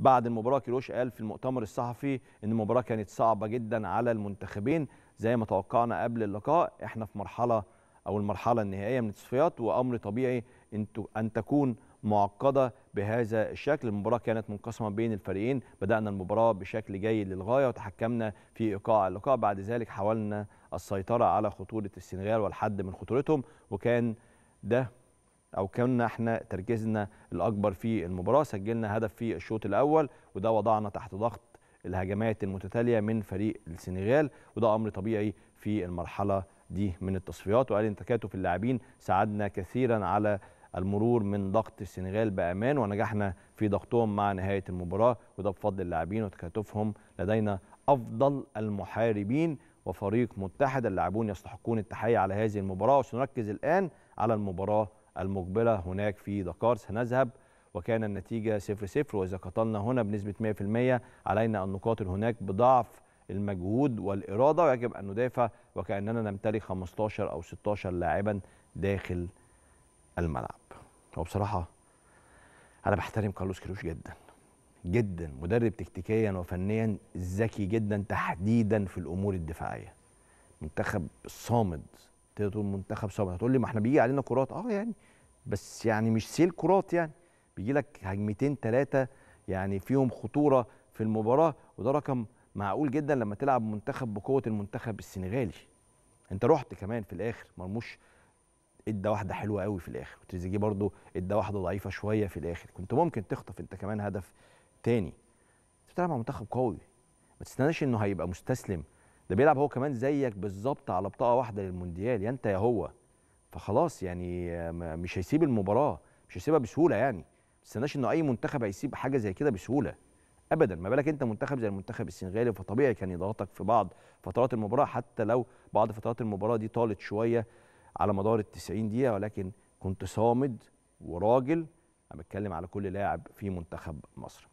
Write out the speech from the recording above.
بعد المباراه كيروش قال في المؤتمر الصحفي ان المباراه كانت صعبه جدا على المنتخبين زي ما توقعنا قبل اللقاء احنا في مرحله او المرحله النهائيه من التصفيات وامر طبيعي ان تكون معقده بهذا الشكل المباراه كانت منقسمه بين الفريقين بدانا المباراه بشكل جيد للغايه وتحكمنا في ايقاع اللقاء بعد ذلك حاولنا السيطره على خطوره السنغال والحد من خطورتهم وكان ده او كنا احنا تركيزنا الاكبر في المباراه سجلنا هدف في الشوط الاول وده وضعنا تحت ضغط الهجمات المتتاليه من فريق السنغال وده امر طبيعي في المرحله دي من التصفيات وقال ان تكاتف اللاعبين ساعدنا كثيرا على المرور من ضغط السنغال بامان ونجحنا في ضغطهم مع نهايه المباراه وده بفضل اللاعبين وتكاتفهم لدينا افضل المحاربين وفريق متحد اللاعبون يستحقون التحيه على هذه المباراه وسنركز الان على المباراه المقبلة هناك في دكار سنذهب وكان النتيجة 0 0 وإذا قتلنا هنا بنسبة 100% علينا أن نقاتل هناك بضعف المجهود والإرادة ويجب أن ندافع وكأننا نمتلك 15 أو 16 لاعبا داخل الملعب هو بصراحة أنا بحترم كارلوس كيروش جدا جدا مدرب تكتيكيا وفنيا ذكي جدا تحديدا في الأمور الدفاعية منتخب صامد تقول منتخب صامت هتقول لي ما احنا بيجي علينا كرات اه يعني بس يعني مش سيل كرات يعني بيجي لك هجمتين ثلاثه يعني فيهم خطوره في المباراه وده رقم معقول جدا لما تلعب منتخب بقوه المنتخب السنغالي انت رحت كمان في الاخر مرموش ادى واحده حلوه قوي في الاخر وتريزيجيه برضو ادى واحده ضعيفه شويه في الاخر كنت ممكن تخطف انت كمان هدف تاني بتلعب مع منتخب قوي ما تستناش انه هيبقى مستسلم ده بيلعب هو كمان زيك بالظبط على بطاقه واحده للمونديال يا انت يا هو فخلاص يعني مش هيسيب المباراه مش هيسيبها بسهوله يعني ما انه اي منتخب هيسيب حاجه زي كده بسهوله ابدا ما بالك انت منتخب زي المنتخب السنغالي فطبيعي كان يضغطك في بعض فترات المباراه حتى لو بعض فترات المباراه دي طالت شويه على مدار ال 90 دقيقه ولكن كنت صامد وراجل انا بتكلم على كل لاعب في منتخب مصر